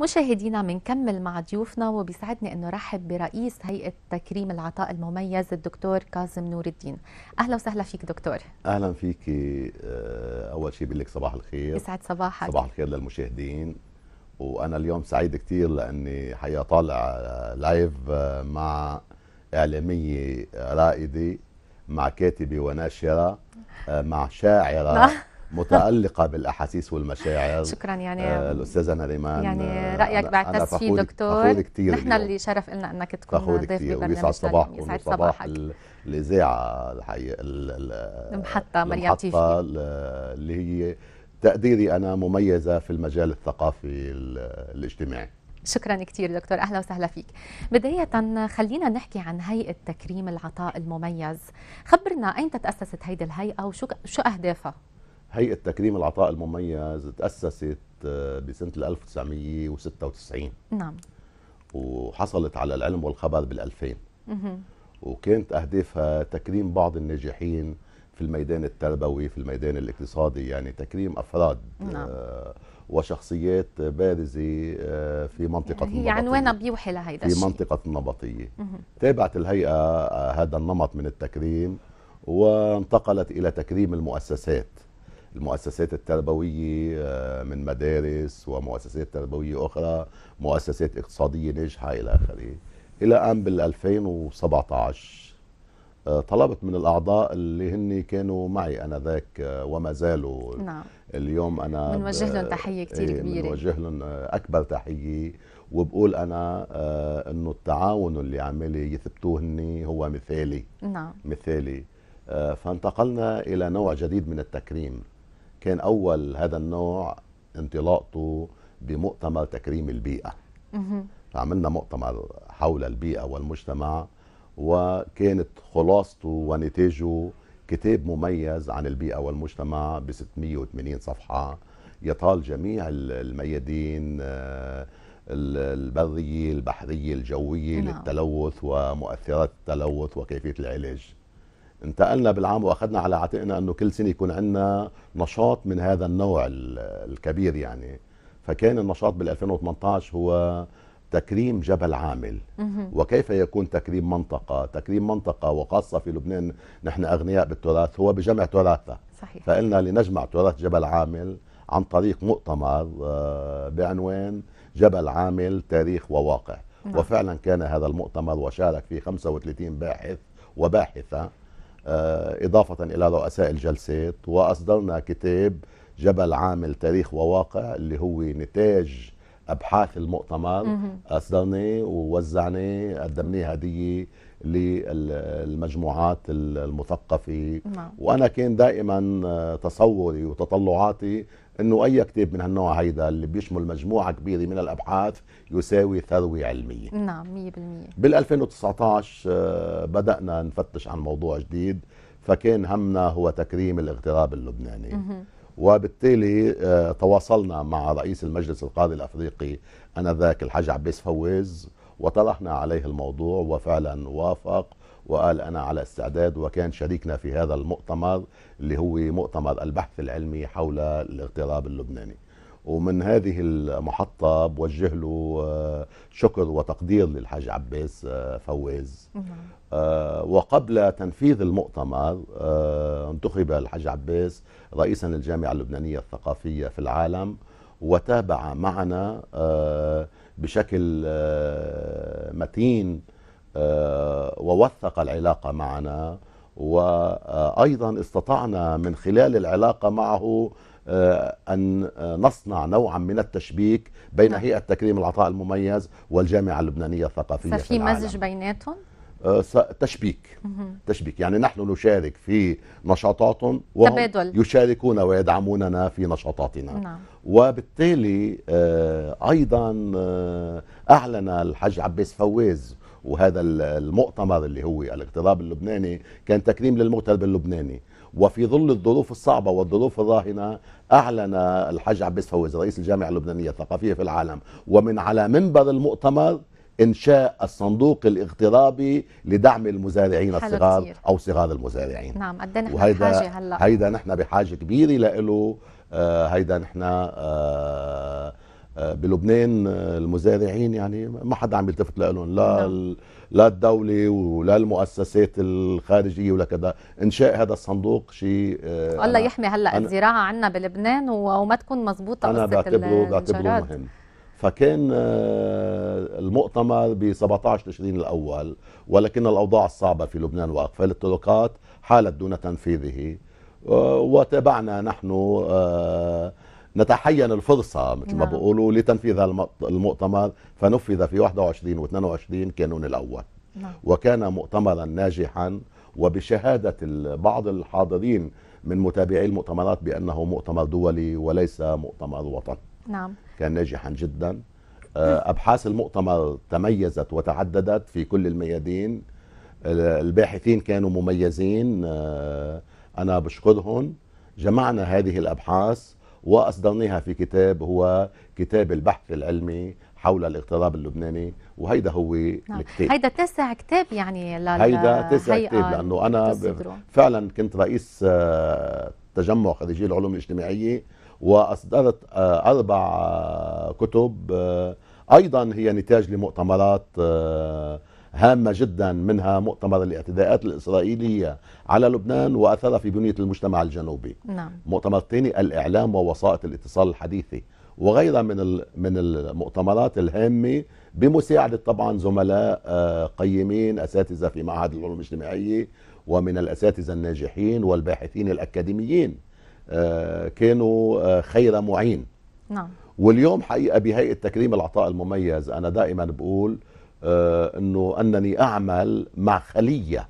مشاهدينا بنكمل مع ضيوفنا وبيسعدني انه رحب برئيس هيئه تكريم العطاء المميز الدكتور كاظم نور الدين اهلا وسهلا فيك دكتور اهلا فيك آه، اول شيء بقول لك صباح الخير يسعد صباحك صباح الخير للمشاهدين وانا اليوم سعيد كثير لاني حقيقه طالع لايف آه، مع اعلاميه رائده مع كاتبه وناشره آه، مع شاعره متألقة بالأحاسيس والمشاعر شكرا يعني آه، الأستاذة نريمان يعني آه، رأيك بعتز فيه دكتور كتير نحن اللي شرف لنا أنك تكون فخور ضيف كتير ويسعد صباحكم ويسعد صباح الإذاعة الحقيقة المحطة مريم تيفي اللي هي تقديري أنا مميزة في المجال الثقافي الاجتماعي شكرا كثير دكتور اهلا وسهلا فيك بدايه خلينا نحكي عن هيئه تكريم العطاء المميز خبرنا اين تاسست هيدي الهيئه وشو شو اهدافها هيئة تكريم العطاء المميز تأسست آه، بسنة 1996 نعم وحصلت على العلم والخبر بال2000 وكانت أهدافها تكريم بعض الناجحين في الميدان التربوي في الميدان الاقتصادي يعني تكريم أفراد نعم. آه، وشخصيات بارزة آه، في منطقة يعني هي النبطية عنوانها بيوحي لهيدا الشيء في منطقة النبطية تابعت الهيئة هذا النمط من التكريم وانتقلت إلى تكريم المؤسسات المؤسسات التربوية آه، من مدارس ومؤسسات تربوية أخرى مؤسسات اقتصادية ناجحة إلى آخره إلى أن بال 2017 طلبت من الأعضاء اللي هن كانوا معي أنا ذاك آه، وما زالوا نعم. اليوم أنا بنوجه لهم تحية كتير إيه، كبيرة بنوجه لهم آه، أكبر تحية وبقول أنا أنه التعاون اللي عملي يثبتوه هني هو مثالي نعم. مثالي فانتقلنا إلى نوع جديد من التكريم كان أول هذا النوع انطلاقته بمؤتمر تكريم البيئة عملنا مؤتمر حول البيئة والمجتمع وكانت خلاصته ونتاجه كتاب مميز عن البيئة والمجتمع ب 680 صفحة يطال جميع الميادين آه، البرية البحرية الجوية نعم. للتلوث ومؤثرات التلوث وكيفية العلاج انتقلنا بالعام واخذنا على عاتقنا انه كل سنه يكون عندنا نشاط من هذا النوع الكبير يعني فكان النشاط بال 2018 هو تكريم جبل عامل وكيف يكون تكريم منطقه تكريم منطقه وخاصه في لبنان نحن اغنياء بالتراث هو بجمع تراثنا صحيح فقلنا لنجمع تراث جبل عامل عن طريق مؤتمر آه، بعنوان جبل عامل تاريخ وواقع نعم. وفعلا كان هذا المؤتمر وشارك فيه 35 باحث وباحثه آه، إضافة إلى رؤساء الجلسات وأصدرنا كتاب جبل عامل تاريخ وواقع اللي هو نتاج أبحاث المؤتمر أصدرناه ووزعناه قدمناه هدية للمجموعات المثقفة نعم. وأنا كان دائما آه، تصوري وتطلعاتي أنه أي كتاب من هالنوع هيدا اللي بيشمل مجموعة كبيرة من الأبحاث يساوي ثروة علمية نعم 100% بال2019 آه، بدأنا نفتش عن موضوع جديد فكان همنا هو تكريم الاغتراب اللبناني مه. وبالتالي آه، تواصلنا مع رئيس المجلس القاضي الافريقي انذاك الحاج عباس فواز وطرحنا عليه الموضوع وفعلا وافق وقال أنا على استعداد وكان شريكنا في هذا المؤتمر اللي هو مؤتمر البحث العلمي حول الاغتراب اللبناني ومن هذه المحطة بوجه له آه، شكر وتقدير للحاج عباس آه، فواز نعم. آه، وقبل تنفيذ المؤتمر انتخب الحاج عباس رئيسا للجامعة اللبنانية الثقافية في العالم وتابع معنا بشكل آه، متين آه، ووثق العلاقة معنا وأيضا آه، استطعنا من خلال العلاقة معه أن نصنع نوعا من التشبيك بين نعم. هيئة تكريم العطاء المميز والجامعة اللبنانية الثقافية ففي في مزج بيناتهم؟ آه، تشبيك تشبيك يعني نحن نشارك في نشاطاتهم وهم تبادل. يشاركون ويدعموننا في نشاطاتنا نعم. وبالتالي آه، ايضا آه، اعلن الحاج عباس فواز وهذا المؤتمر اللي هو الاقتراب اللبناني كان تكريم للمغترب اللبناني وفي ظل الظروف الصعبة والظروف الراهنة أعلن الحاج عباس فوز رئيس الجامعة اللبنانية الثقافية في العالم ومن على منبر المؤتمر إنشاء الصندوق الاغترابي لدعم المزارعين الصغار أو صغار المزارعين نعم قد نحن بحاجة هلا هيدا نحن بحاجة كبيرة له آه هيدا نحن آه, آه، بلبنان آه، المزارعين يعني ما حدا عم يلتفت لهم لا نعم. لا الدوله ولا المؤسسات الخارجيه ولا كذا انشاء هذا الصندوق شيء آه، الله يحمي هلا الزراعه عندنا بلبنان وما تكون مزبوطه انا بعتبره بعتبره مهم فكان المؤتمر ب 17 تشرين الأول ولكن الأوضاع الصعبة في لبنان واقفة للطرقات حالت دون تنفيذه وتابعنا نحن آه، نتحين الفرصة مثل ما نعم. بقولوا لتنفيذ المؤتمر فنفذ في 21 و 22 كانون الأول نعم. وكان مؤتمرا ناجحا وبشهادة بعض الحاضرين من متابعي المؤتمرات بأنه مؤتمر دولي وليس مؤتمر وطني نعم كان ناجحا جدا آه، أبحاث المؤتمر تميزت وتعددت في كل الميادين الباحثين كانوا مميزين آه، أنا بشكرهم جمعنا هذه الأبحاث وأصدرناها في كتاب هو كتاب البحث العلمي حول الاغتراب اللبناني وهيدا هو نعم. الكتاب هيدا تسع كتاب يعني لل... هيدا تسع كتاب لأنه أنا ب... فعلا كنت رئيس آه، تجمع خريجي العلوم الاجتماعية وأصدرت أربع كتب ايضا هي نتاج لمؤتمرات آه، هامة جدا منها مؤتمر الاعتداءات الإسرائيلية على لبنان وأثر في بنية المجتمع الجنوبي نعم. مؤتمر الثاني الإعلام ووسائط الاتصال الحديثة وغيرها من من المؤتمرات الهامة بمساعدة طبعا زملاء آه، قيمين أساتذة في معهد العلوم الاجتماعية ومن الأساتذة الناجحين والباحثين الأكاديميين آه، كانوا خير معين نعم واليوم حقيقه بهيئه تكريم العطاء المميز انا دائما بقول آه انه انني اعمل مع خليه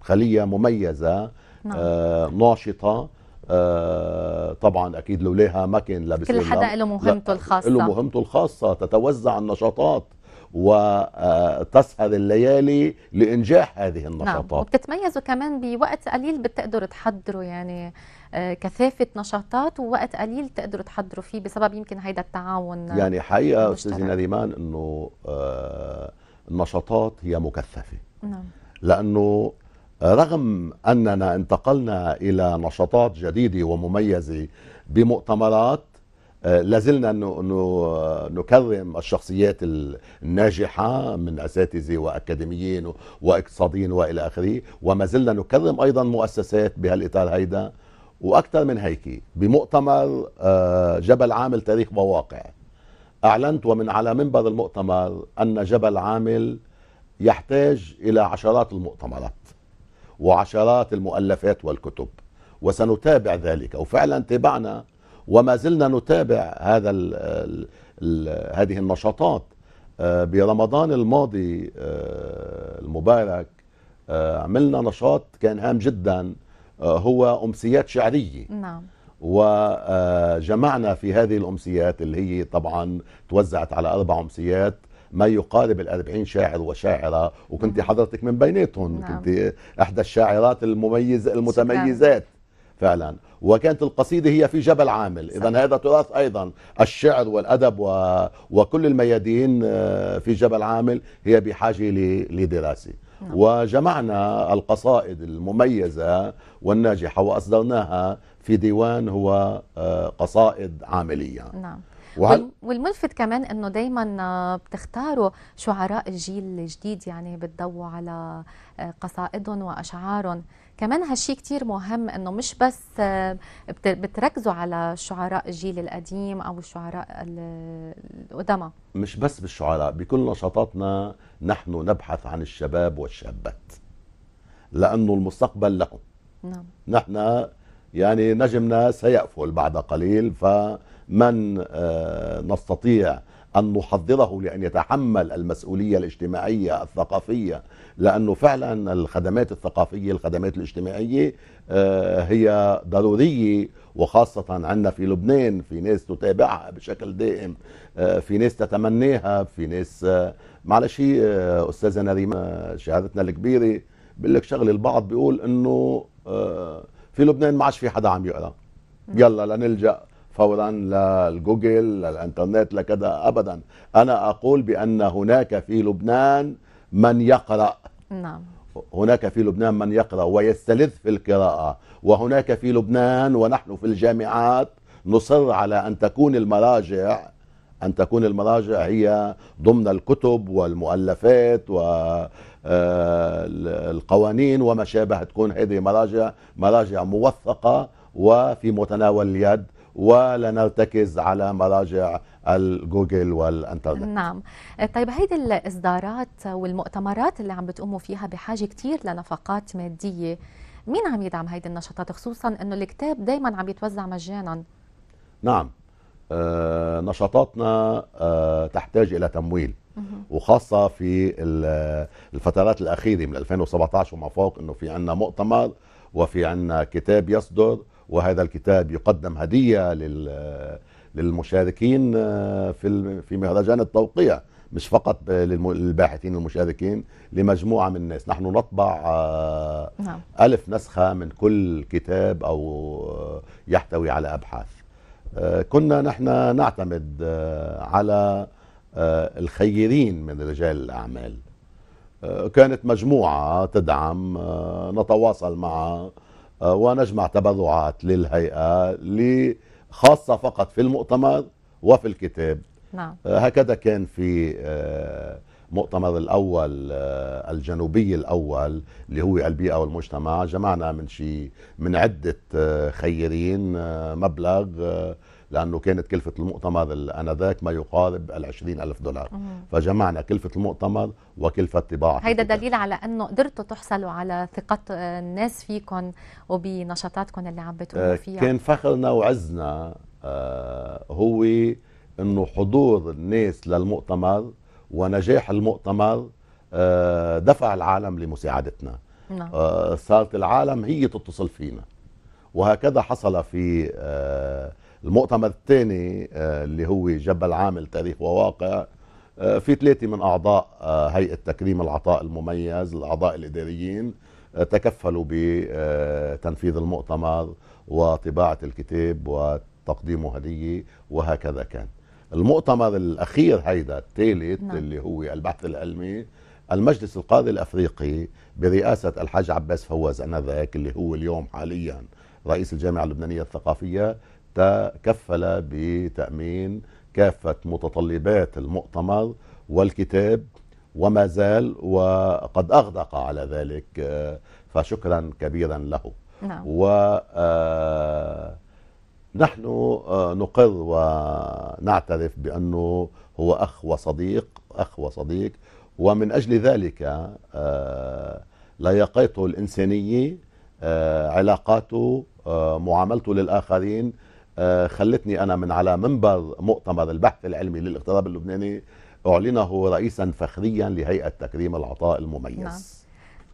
خليه مميزه نعم. آه ناشطه آه طبعا اكيد لولاها ما كان لابس كل حدا له مهمته الخاصه له مهمته الخاصه تتوزع النشاطات وتسهر آه، الليالي لإنجاح هذه نعم، النشاطات نعم وبتتميزوا كمان بوقت قليل بتقدروا تحضروا يعني آه، كثافه نشاطات ووقت قليل تقدروا تحضروا فيه بسبب يمكن هيدا التعاون آه، يعني حقيقه استاذه نريمان انه آه، النشاطات هي مكثفه نعم لانه رغم اننا انتقلنا الى نشاطات جديده ومميزه بمؤتمرات لازلنا نكرم الشخصيات الناجحة من أساتذة وأكاديميين واقتصاديين وإلى آخره وما زلنا نكرم أيضا مؤسسات بهالإطار هيدا واكثر من هيك بمؤتمر آه، جبل عامل تاريخ وواقع اعلنت ومن على منبر المؤتمر ان جبل عامل يحتاج الى عشرات المؤتمرات وعشرات المؤلفات والكتب وسنتابع ذلك وفعلا تابعنا وما زلنا نتابع هذا الـ الـ هذه النشاطات آه، برمضان الماضي آه، المبارك عملنا نشاط كان هام جدا آه، هو أمسيات شعرية نعم وجمعنا في هذه الأمسيات اللي هي طبعا توزعت على أربع أمسيات ما يقارب الأربعين شاعر وشاعرة وكنت نعم. حضرتك من بيناتهم نعم. كنت إحدى الشاعرات المميز المتميزات فعلا وكانت القصيدة هي في جبل عامل إذا هذا تراث أيضا الشعر والأدب و... وكل الميادين آه، في جبل عامل هي بحاجة ل... لدراسة نعم. وجمعنا القصائد المميزة والناجحة وأصدرناها في ديوان هو آه، قصائد عاملية نعم وهل... والملفت كمان انه دائما آه، بتختاروا شعراء الجيل الجديد يعني بتضووا على آه، قصائدهم واشعارهم كمان هالشيء كتير مهم انه مش بس آه، بتركزوا على شعراء الجيل القديم او الشعراء القدماء مش بس بالشعراء بكل نشاطاتنا نحن نبحث عن الشباب والشابات لانه المستقبل لهم نعم نحن يعني نجمنا سيأفل بعد قليل فمن آه، نستطيع أن نحضره لأن يتحمل المسؤولية الاجتماعية الثقافية لأنه فعلا الخدمات الثقافية الخدمات الاجتماعية آه، هي ضرورية وخاصة عندنا في لبنان في ناس تتابعها بشكل دائم آه، في ناس تتمناها في ناس آه، معلش أستاذة نريمة شهادتنا الكبيرة بقول لك شغله البعض بيقول انه في لبنان ما عادش في حدا عم يقرا يلا لنلجا فورا للجوجل للانترنت لكذا ابدا انا اقول بان هناك في لبنان من يقرا نعم هناك في لبنان من يقرا ويستلذ في القراءه وهناك في لبنان ونحن في الجامعات نصر على ان تكون المراجع أن تكون المراجع هي ضمن الكتب والمؤلفات والقوانين آه، وما شابه تكون هذه مراجع مراجع موثقة وفي متناول اليد ولنرتكز على مراجع الجوجل والانترنت نعم طيب هيدي الاصدارات والمؤتمرات اللي عم بتقوموا فيها بحاجه كثير لنفقات ماديه مين عم يدعم هيدي النشاطات خصوصا انه الكتاب دائما عم يتوزع مجانا نعم آه، نشاطاتنا آه، تحتاج الى تمويل وخاصة في الفترات الأخيرة من 2017 وما فوق أنه في عنا مؤتمر وفي عنا كتاب يصدر وهذا الكتاب يقدم هدية لل للمشاركين آه، في في مهرجان التوقيع مش فقط للباحثين المشاركين لمجموعة من الناس نحن نطبع آه، نعم. ألف نسخة من كل كتاب أو آه، يحتوي على أبحاث كنا نحن نعتمد على الخيرين من رجال الأعمال كانت مجموعة تدعم نتواصل معها آه، ونجمع تبرعات للهيئة خاصة فقط في المؤتمر وفي الكتاب نعم. آه، هكذا كان في آه، مؤتمر الأول الجنوبي الأول اللي هو البيئة والمجتمع جمعنا من شيء من عدة خيرين مبلغ لأنه كانت كلفة المؤتمر آنذاك ما يقارب ال ألف دولار مم. فجمعنا كلفة المؤتمر وكلفة طباعة هيدا دليل على أنه قدرتوا تحصلوا على ثقة الناس فيكم وبنشاطاتكم اللي عم بتقوموا آه، فيها كان فخرنا وعزنا آه، هو أنه حضور الناس للمؤتمر ونجاح المؤتمر آه، دفع العالم لمساعدتنا نعم. صارت العالم هي تتصل فينا وهكذا حصل في المؤتمر الثاني آه، اللي هو جبل عامل تاريخ وواقع آه، في ثلاثة من أعضاء آه، هيئة تكريم العطاء المميز الأعضاء الإداريين تكفلوا بتنفيذ المؤتمر وطباعة الكتاب وتقديمه هدية وهكذا كان المؤتمر الأخير هيدا الثالث نعم. اللي هو البحث العلمي المجلس القاضي الأفريقي برئاسة الحاج عباس فواز أنذاك اللي هو اليوم حاليا رئيس الجامعة اللبنانية الثقافية تكفل بتأمين كافة متطلبات المؤتمر والكتاب وما زال وقد أغدق على ذلك آه، فشكرا كبيرا له نعم. ونحن آه، آه، نقر ونعترف بأنه هو أخ وصديق أخ وصديق ومن أجل ذلك لياقته الإنسانية علاقاته معاملته للآخرين آه، خلتني أنا من على منبر مؤتمر البحث العلمي للاغتراب اللبناني أعلنه رئيسا فخريا لهيئة تكريم العطاء المميز نعم.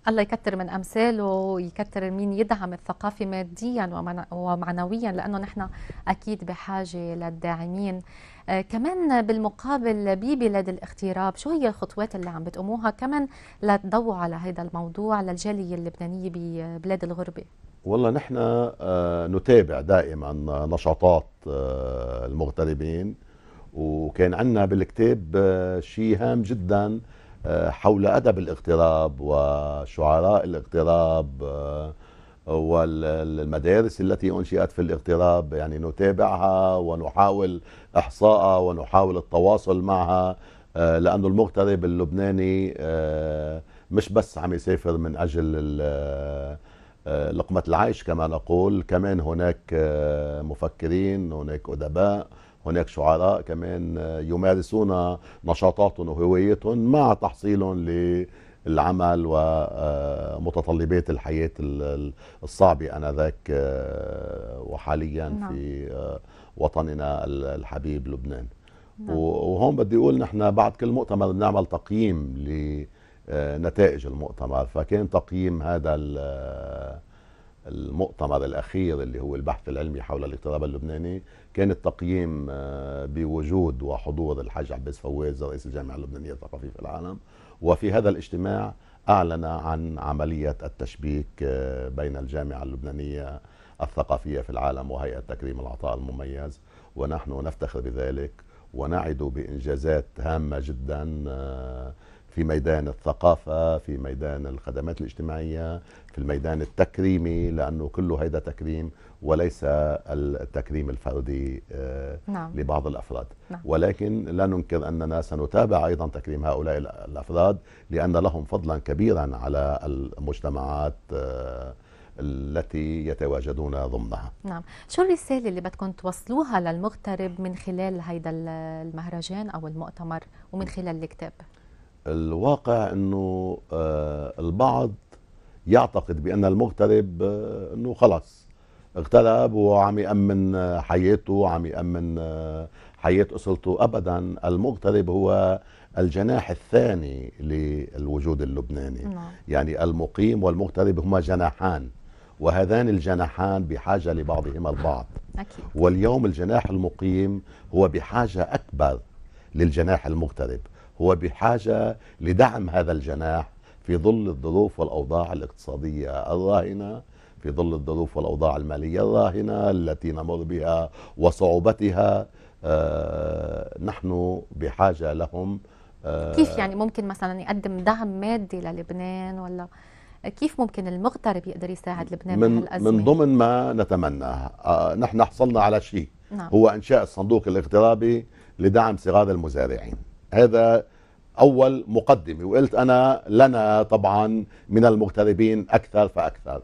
الله يكتر من امثاله ويكتر مين يدعم الثقافه ماديا ومعنويا لانه نحن اكيد بحاجه للداعمين آه كمان بالمقابل ببلاد الاغتراب شو هي الخطوات اللي عم بتقوموها كمان لتضوا على هذا الموضوع للجاليه اللبنانيه ببلاد الغربه والله نحن آه، نتابع دائما نشاطات آه، المغتربين وكان عندنا بالكتاب آه، شيء هام جدا حول أدب الاغتراب وشعراء الاغتراب والمدارس التي أنشئت في الاغتراب يعني نتابعها ونحاول إحصائها ونحاول التواصل معها لأنه المغترب اللبناني مش بس عم يسافر من أجل آه، لقمة العيش كما نقول كمان هناك آه، مفكرين هناك أدباء هناك شعراء كمان آه، يمارسون نشاطات وهويتهم مع تحصيل للعمل ومتطلبات الحياة الصعبة أنذاك وحاليا نعم. في وطننا الحبيب لبنان نعم. وهون بدي أقول نحن بعد كل مؤتمر بنعمل تقييم آه، نتائج المؤتمر فكان تقييم هذا آه، المؤتمر الأخير اللي هو البحث العلمي حول الاضطراب اللبناني كان التقييم آه، بوجود وحضور الحاج عباس فواز رئيس الجامعة اللبنانية الثقافية في العالم وفي هذا الاجتماع أعلن عن عملية التشبيك بين الجامعة اللبنانية الثقافية في العالم وهيئة تكريم العطاء المميز ونحن نفتخر بذلك ونعد بإنجازات هامة جدا في ميدان الثقافة في ميدان الخدمات الاجتماعية في الميدان التكريمي لأنه كله هيدا تكريم وليس التكريم الفردي آه، نعم. لبعض الأفراد نعم. ولكن لا ننكر أننا سنتابع أيضا تكريم هؤلاء الأفراد لأن لهم فضلا كبيرا على المجتمعات آه، التي يتواجدون ضمنها نعم شو الرسالة اللي بدكم توصلوها للمغترب من خلال هيدا المهرجان أو المؤتمر ومن خلال الكتاب؟ الواقع انه آه، البعض يعتقد بان المغترب آه، انه خلص اغترب وعم يامن آه، حياته وعم يامن حياه اسرته ابدا المغترب هو الجناح الثاني للوجود اللبناني نعم. يعني المقيم والمغترب هما جناحان وهذان الجناحان بحاجه لبعضهما البعض أكيد. واليوم الجناح المقيم هو بحاجه اكبر للجناح المغترب هو بحاجة لدعم هذا الجناح في ظل الظروف والأوضاع الاقتصادية الراهنة في ظل الظروف والأوضاع المالية الراهنة التي نمر بها وصعوبتها آه، نحن بحاجة لهم آه، كيف يعني ممكن مثلا يقدم دعم مادي للبنان ولا كيف ممكن المغترب يقدر يساعد لبنان من بهالأزمة؟ من ضمن ما نتمناه آه، نحن حصلنا على شيء نعم. هو إنشاء الصندوق الاغترابي لدعم صغار المزارعين هذا أول مقدمة وقلت أنا لنا طبعا من المغتربين أكثر فأكثر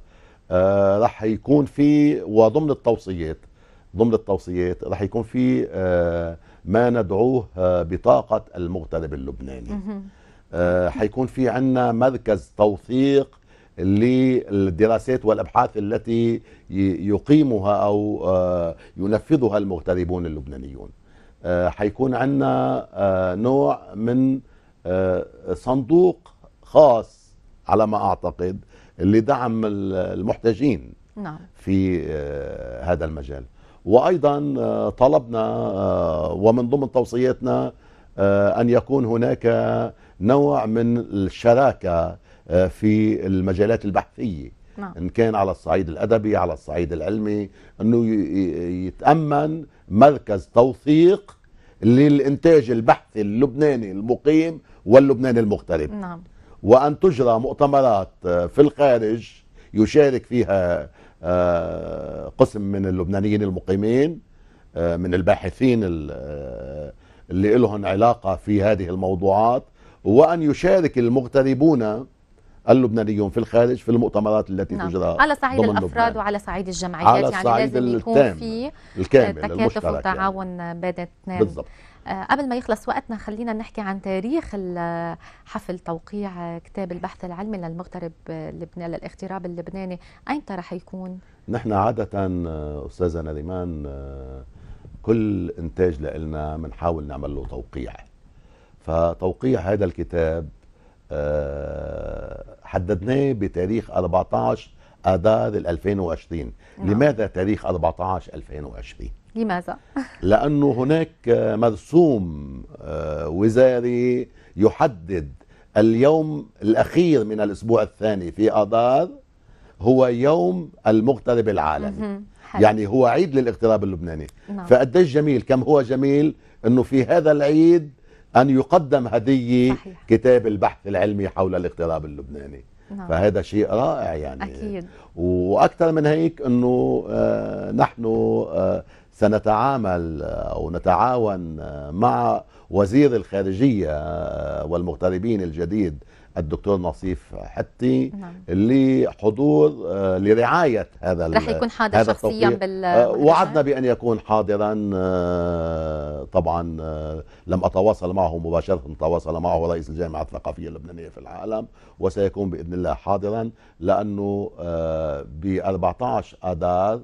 آه رح يكون في وضمن التوصيات ضمن التوصيات رح يكون في آه، ما ندعوه آه، بطاقة المغترب اللبناني آه، حيكون في عنا مركز توثيق للدراسات والابحاث التي يقيمها او ينفذها المغتربون اللبنانيون آه، حيكون عندنا آه، نوع من آه، صندوق خاص على ما اعتقد لدعم المحتاجين نعم. في هذا المجال وايضا طلبنا ومن ضمن توصياتنا ان يكون هناك نوع من الشراكه في المجالات البحثيه نعم. ان كان على الصعيد الادبي على الصعيد العلمي انه يتامن مركز توثيق للإنتاج البحثي اللبناني المقيم واللبناني المغترب نعم. وأن تجرى مؤتمرات آه، في الخارج يشارك فيها آه، قسم من اللبنانيين المقيمين آه، من الباحثين اللي لهم علاقة في هذه الموضوعات وأن يشارك المغتربون اللبنانيون في الخارج في المؤتمرات التي نعم. تجرى على صعيد الافراد لبنان. وعلى صعيد الجمعيات على يعني الصعيد لازم يكون في الكامل تكاتف يعني. وتعاون يعني. بين الاثنين بالضبط آه، قبل ما يخلص وقتنا خلينا نحكي عن تاريخ حفل توقيع كتاب البحث العلمي للمغترب اللبناني للاغتراب اللبناني ايمتى راح يكون نحن عاده آه، استاذه نريمان آه، كل انتاج لنا بنحاول نعمل له توقيع فتوقيع هذا الكتاب حددناه بتاريخ 14 اذار 2020 نعم. لماذا تاريخ 14 2020 لماذا لانه هناك مرسوم آه، وزاري يحدد اليوم الاخير من الاسبوع الثاني في اذار هو يوم المغترب العالمي يعني هو عيد للاغتراب اللبناني نعم. فقديش جميل كم هو جميل انه في هذا العيد أن يقدم هدية صحيح. كتاب البحث العلمي حول الاغتراب اللبناني نعم. فهذا شيء رائع يعني أكيد. وأكثر من هيك أنه آه، نحن آه، سنتعامل آه، أو نتعاون مع وزير الخارجية والمغتربين الجديد الدكتور نصيف حتي نعم. لحضور آه، لرعايه هذا رح يكون حاضر هذا شخصيا بال آه، وعدنا بان يكون حاضرا آه، طبعا لم اتواصل معه مباشره تواصل معه رئيس الجامعه الثقافيه اللبنانيه في العالم وسيكون باذن الله حاضرا لانه ب 14 اذار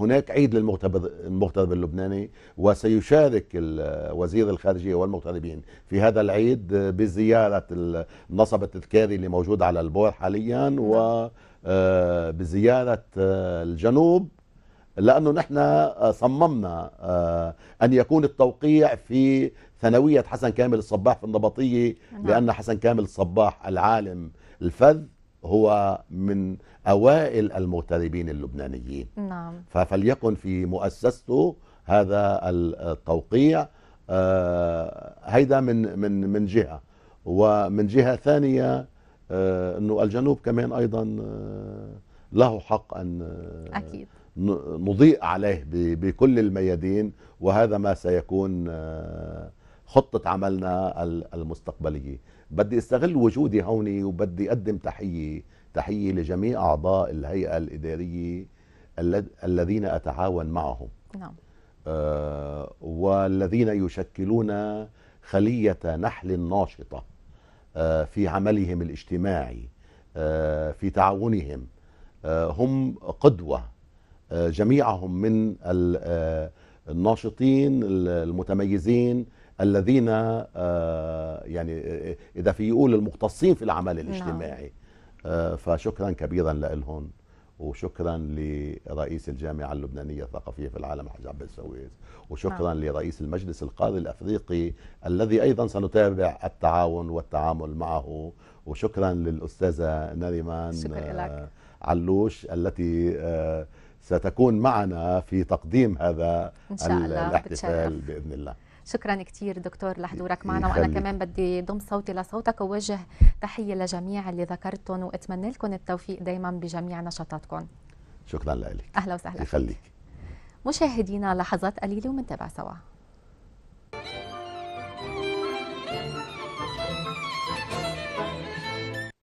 هناك عيد للمغترب اللبناني وسيشارك وزير الخارجية والمغتربين في هذا العيد بزيارة النصب التذكاري اللي موجود على البور حاليا نعم. وبزيارة آه، آه، الجنوب لأنه نحن آه، صممنا أن يكون التوقيع في ثانوية حسن كامل الصباح في النبطية نعم. لأن حسن كامل الصباح العالم الفذ هو من أوائل المغتربين اللبنانيين نعم. فليكن في مؤسسته هذا التوقيع آه، هيدا من من من جهة ومن جهة ثانية آه، أنه الجنوب كمان أيضا آه، له حق أن أكيد. نضيء عليه بكل الميادين وهذا ما سيكون خطة عملنا المستقبلية بدي استغل وجودي هوني وبدي أقدم تحية تحية لجميع أعضاء الهيئة الإدارية الذين أتعاون معهم نعم. آه والذين يشكلون خلية نحل ناشطة آه في عملهم الاجتماعي آه في تعاونهم آه، هم قدوة آه، جميعهم من آه، الناشطين المتميزين الذين آه، يعني آه، اذا في يقول المختصين في العمل الاجتماعي نعم. آه، فشكرا كبيرا لهم وشكرا لرئيس الجامعه اللبنانيه الثقافيه في العالم حاج عبد السويس وشكرا نعم. لرئيس المجلس القاري الافريقي الذي ايضا سنتابع التعاون والتعامل معه وشكرا للاستاذه نريمان شكرا علوش التي ستكون معنا في تقديم هذا إن شاء الله الاحتفال بإذن الله شكرا كثير دكتور لحضورك معنا وانا كمان بدي ضم صوتي لصوتك ووجه تحيه لجميع اللي ذكرتهم واتمنى لكم التوفيق دائما بجميع نشاطاتكم شكرا لك اهلا وسهلا يخليك مشاهدينا لحظات قليله ومنتابع سوا